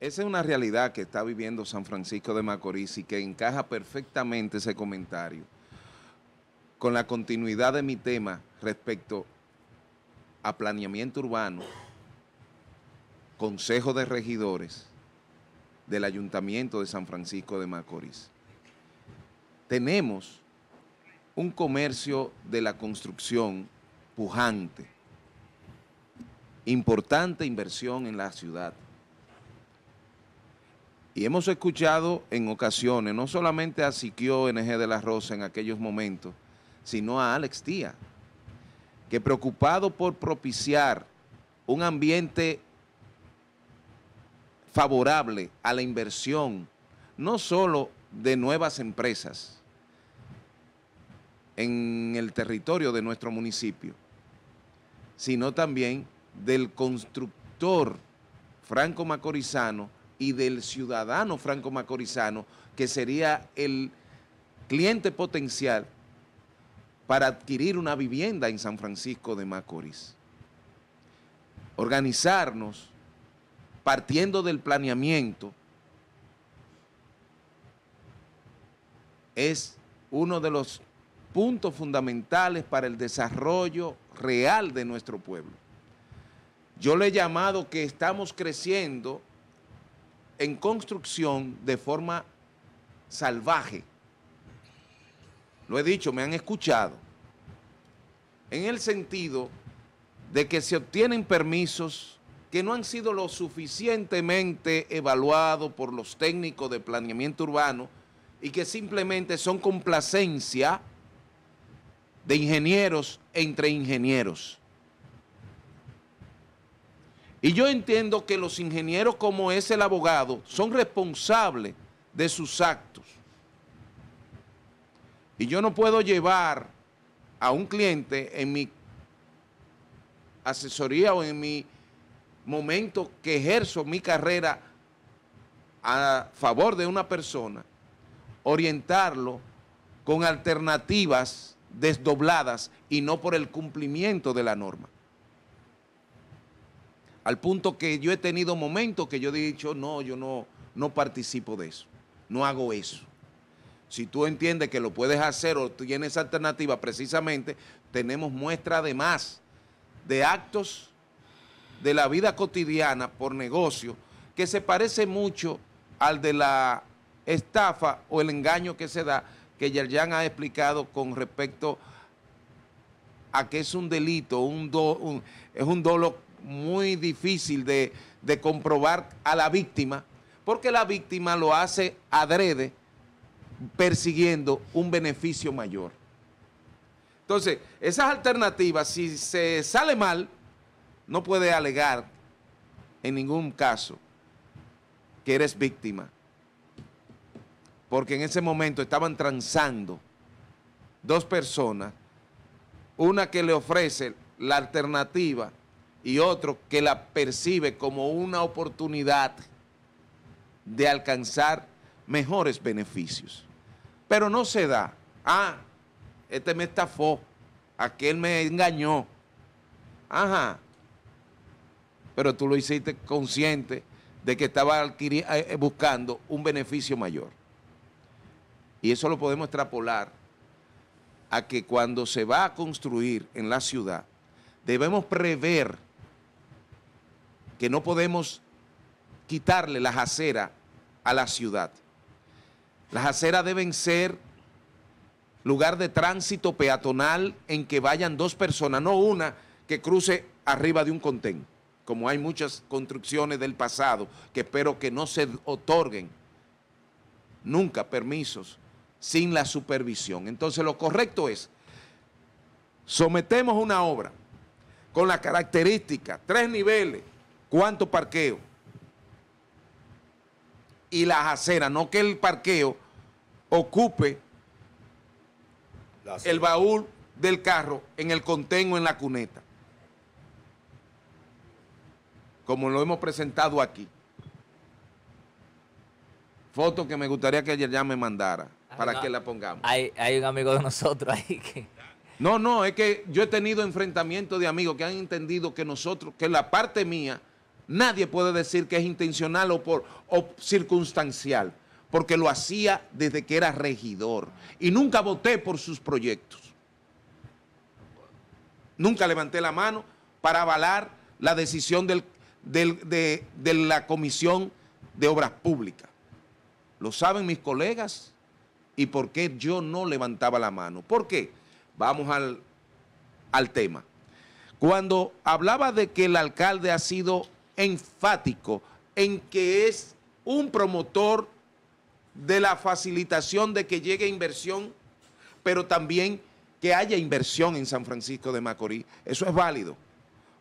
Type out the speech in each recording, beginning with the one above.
Esa es una realidad que está viviendo San Francisco de Macorís y que encaja perfectamente ese comentario con la continuidad de mi tema respecto a planeamiento urbano, consejo de regidores del Ayuntamiento de San Francisco de Macorís. Tenemos un comercio de la construcción pujante, importante inversión en la ciudad y hemos escuchado en ocasiones, no solamente a Siquio NG de la Rosa en aquellos momentos, sino a Alex Tía, que preocupado por propiciar un ambiente favorable a la inversión, no solo de nuevas empresas en el territorio de nuestro municipio, sino también del constructor Franco Macorizano, y del ciudadano franco macorizano, que sería el cliente potencial para adquirir una vivienda en San Francisco de Macorís. Organizarnos partiendo del planeamiento es uno de los puntos fundamentales para el desarrollo real de nuestro pueblo. Yo le he llamado que estamos creciendo en construcción de forma salvaje. Lo he dicho, me han escuchado. En el sentido de que se obtienen permisos que no han sido lo suficientemente evaluados por los técnicos de planeamiento urbano y que simplemente son complacencia de ingenieros entre ingenieros. Y yo entiendo que los ingenieros como es el abogado son responsables de sus actos. Y yo no puedo llevar a un cliente en mi asesoría o en mi momento que ejerzo mi carrera a favor de una persona, orientarlo con alternativas desdobladas y no por el cumplimiento de la norma. Al punto que yo he tenido momentos que yo he dicho, no, yo no, no participo de eso, no hago eso. Si tú entiendes que lo puedes hacer o tienes alternativa, precisamente tenemos muestra además de actos de la vida cotidiana por negocio que se parece mucho al de la estafa o el engaño que se da, que Yerjan ha explicado con respecto a que es un delito, un do, es un dolo muy difícil de, comprobar a la víctima, porque la víctima lo hace adrede persiguiendo un beneficio mayor. Entonces, esas alternativas, si se sale mal, no puede alegar en ningún caso que eres víctima. Porque en ese momento estaban transando dos personas, una que le ofrece la alternativa y otro que la percibe como una oportunidad de alcanzar mejores beneficios. Pero no se da. Ah, este me estafó, aquel me engañó. Ajá. Pero tú lo hiciste consciente de que estaba eh, eh, buscando un beneficio mayor. Y eso lo podemos extrapolar a que cuando se va a construir en la ciudad, debemos prever que no podemos quitarle las aceras a la ciudad. Las aceras deben ser lugar de tránsito peatonal en que vayan dos personas, no una que cruce arriba de un contén, como hay muchas construcciones del pasado que espero que no se otorguen nunca permisos sin la supervisión. Entonces lo correcto es, sometemos una obra con la característica, tres niveles, cuánto parqueo y las aceras, no que el parqueo ocupe el baúl del carro en el contengo, en la cuneta. Como lo hemos presentado aquí. Foto que me gustaría que ayer ya me mandara ah, para que la pongamos. hay un amigo de nosotros ahí que... No, no, es que yo he tenido enfrentamientos de amigos que han entendido que nosotros, que la parte mía Nadie puede decir que es intencional o, por, circunstancial, porque lo hacía desde que era regidor y nunca voté por sus proyectos. Nunca levanté la mano para avalar la decisión de, la Comisión de Obras Públicas. Lo saben mis colegas y por qué yo no levantaba la mano. ¿Por qué? Vamos al, al tema. Cuando hablaba de que el alcalde ha sido enfático en que es un promotor de la facilitación de que llegue inversión, pero también que haya inversión en San Francisco de Macorís. Eso es válido,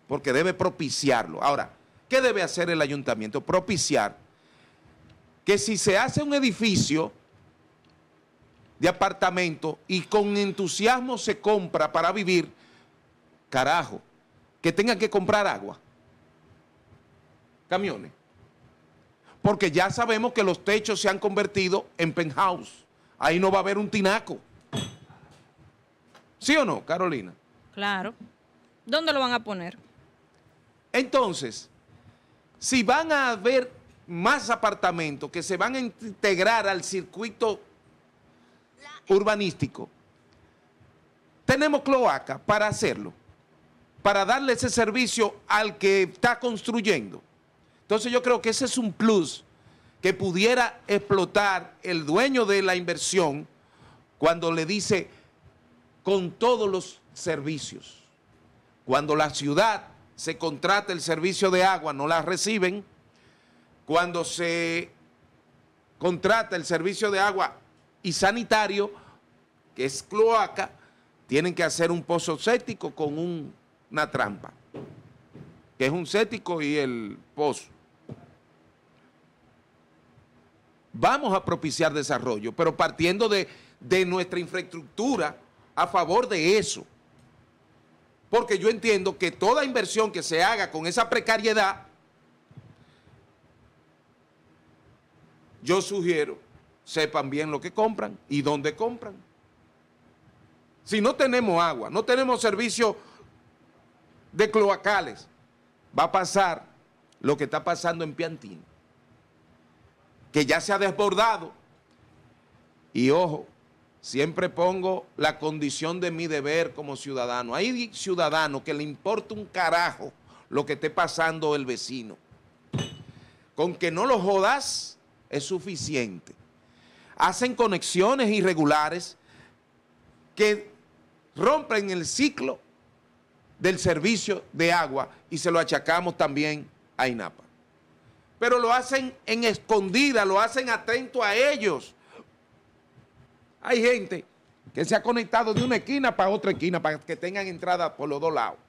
porque debe propiciarlo. Ahora, ¿qué debe hacer el ayuntamiento? Propiciar que si se hace un edificio de apartamento y con entusiasmo se compra para vivir, carajo, que tengan que comprar agua camiones. Porque ya sabemos que los techos se han convertido en penthouse. Ahí no va a haber un tinaco. ¿Sí o no, Carolina? Claro. ¿Dónde lo van a poner? Entonces, si van a haber más apartamentos que se van a integrar al circuito urbanístico, tenemos cloaca para hacerlo, para darle ese servicio al que está construyendo. Entonces yo creo que ese es un plus que pudiera explotar el dueño de la inversión cuando le dice con todos los servicios. Cuando la ciudad se contrata el servicio de agua, no la reciben. Cuando se contrata el servicio de agua y sanitario, que es cloaca, tienen que hacer un pozo séptico con una trampa, que es un séptico y el pozo. vamos a propiciar desarrollo, pero partiendo de, nuestra infraestructura a favor de eso. Porque yo entiendo que toda inversión que se haga con esa precariedad, yo sugiero, sepan bien lo que compran y dónde compran. Si no tenemos agua, no tenemos servicio de cloacales, va a pasar lo que está pasando en piantín que ya se ha desbordado. Y ojo, siempre pongo la condición de mi deber como ciudadano. Hay ciudadanos que le importa un carajo lo que esté pasando el vecino. Con que no lo jodas es suficiente. Hacen conexiones irregulares que rompen el ciclo del servicio de agua y se lo achacamos también a INAPA pero lo hacen en escondida, lo hacen atento a ellos. Hay gente que se ha conectado de una esquina para otra esquina para que tengan entrada por los dos lados.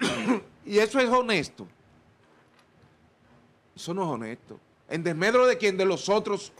y eso es honesto. Eso no es honesto. En desmedro de quien de los otros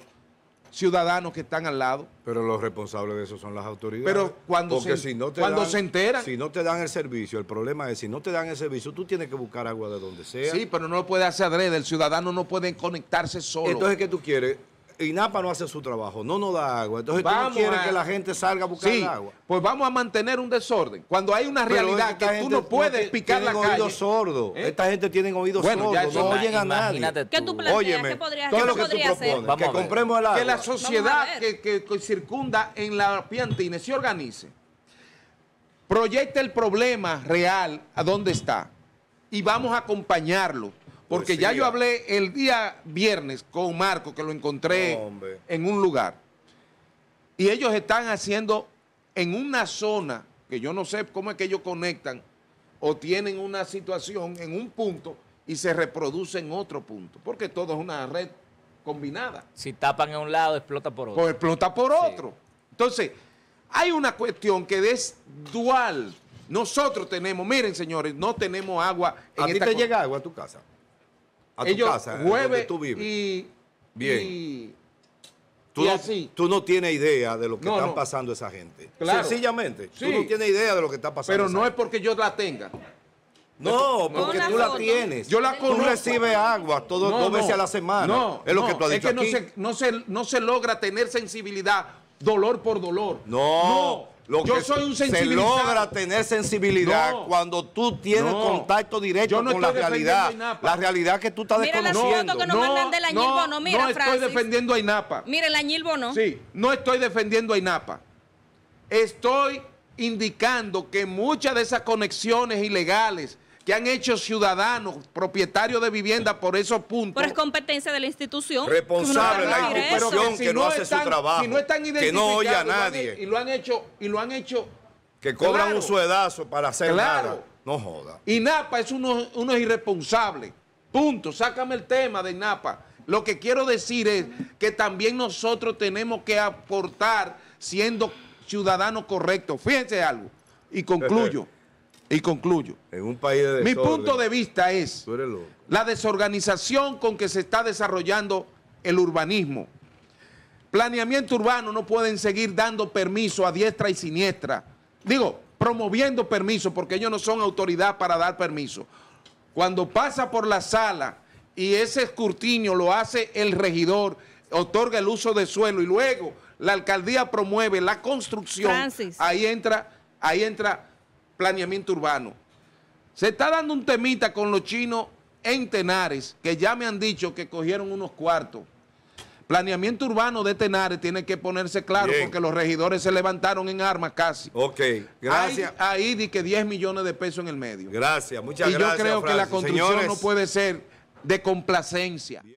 ciudadanos que están al lado. Pero los responsables de eso son las autoridades. Pero cuando, se, si no te se enteran. Si no te dan el servicio, el problema es si no te dan el servicio, tú tienes que buscar agua de donde sea. Sí, pero no lo puede hacer adrede, el ciudadano no puede conectarse solo. Entonces, ¿qué tú quieres? y Napa no hace su trabajo, no nos da agua. Entonces tú no quieres que la gente salga a buscar sí, Pues vamos a mantener un desorden. Cuando hay una realidad que, tú no puedes picar la calle. oídos sordos. ¿Eh? Esta gente tiene oídos sordos, no oyen a nadie. ¿Qué tú planteas? ¿Qué podrías, hacer? ¿qué que la sociedad que, circunda en la Piantines se organice. Proyecta el problema real a dónde está y vamos a acompañarlo. Porque pues ya yo hablé el día viernes con Marco, que lo encontré en un lugar. Y ellos están haciendo en una zona, que yo no sé cómo es que ellos conectan, o tienen una situación en un punto y se reproduce en otro punto, porque todo es una red combinada. Si tapan en un lado, explota por otro. Pues explota por otro. Entonces, hay una cuestión que es dual. Nosotros tenemos, miren señores, no tenemos agua. En ¿A ti te llega agua a tu casa? a tu Ellos casa, ¿eh? donde tú vives. Y, Bien. tú, no, tú no tienes idea de lo que están pasando esa gente. Sencillamente, tú no tienes idea de lo que está pasando. Pero no es porque yo la tenga. No, porque tú la tienes. Yo la conozco. Tú recibes agua todo, dos veces a la semana. No, es lo que tú has dicho es que aquí. No, se, no, se, logra tener sensibilidad dolor por dolor. no yo soy un Se logra tener sensibilidad cuando tú tienes contacto directo con la realidad. La realidad que tú estás mira desconociendo. La que mandan Mira, no estoy defendiendo a INAPA. Mira, el añilbo, no. Sí, no estoy defendiendo a INAPA. Estoy indicando que muchas de esas conexiones ilegales que han hecho ciudadanos, propietarios de vivienda por esos puntos. Pero es competencia de la institución. Responsable de la institución que, no, hace su trabajo. no que no oye a nadie. Y lo han hecho, y lo han hecho. Que cobran un suedazo para hacer claro. nada. No joda. Y Napa es uno, uno irresponsable. Punto. Sácame el tema de Napa. Lo que quiero decir es que también nosotros tenemos que aportar siendo ciudadanos correctos. Fíjense algo. Y concluyo. Y concluyo. Mi punto de vista es la desorganización con que se está desarrollando el urbanismo. Planeamiento urbano no pueden seguir dando permiso a diestra y siniestra. Digo, promoviendo permiso, porque ellos no son autoridad para dar permiso. Cuando pasa por la sala y ese escrutinio lo hace el regidor, otorga el uso de suelo y luego la alcaldía promueve la construcción, ahí entra, ahí entra planeamiento urbano. Se está dando un temita con los chinos en Tenares, que ya me han dicho que cogieron unos cuartos. Planeamiento urbano de Tenares tiene que ponerse claro porque los regidores se levantaron en armas casi. Ok, gracias. Ahí di que 10 millones de pesos en el medio. Gracias, muchas gracias. Y yo creo que la construcción no puede ser de complacencia.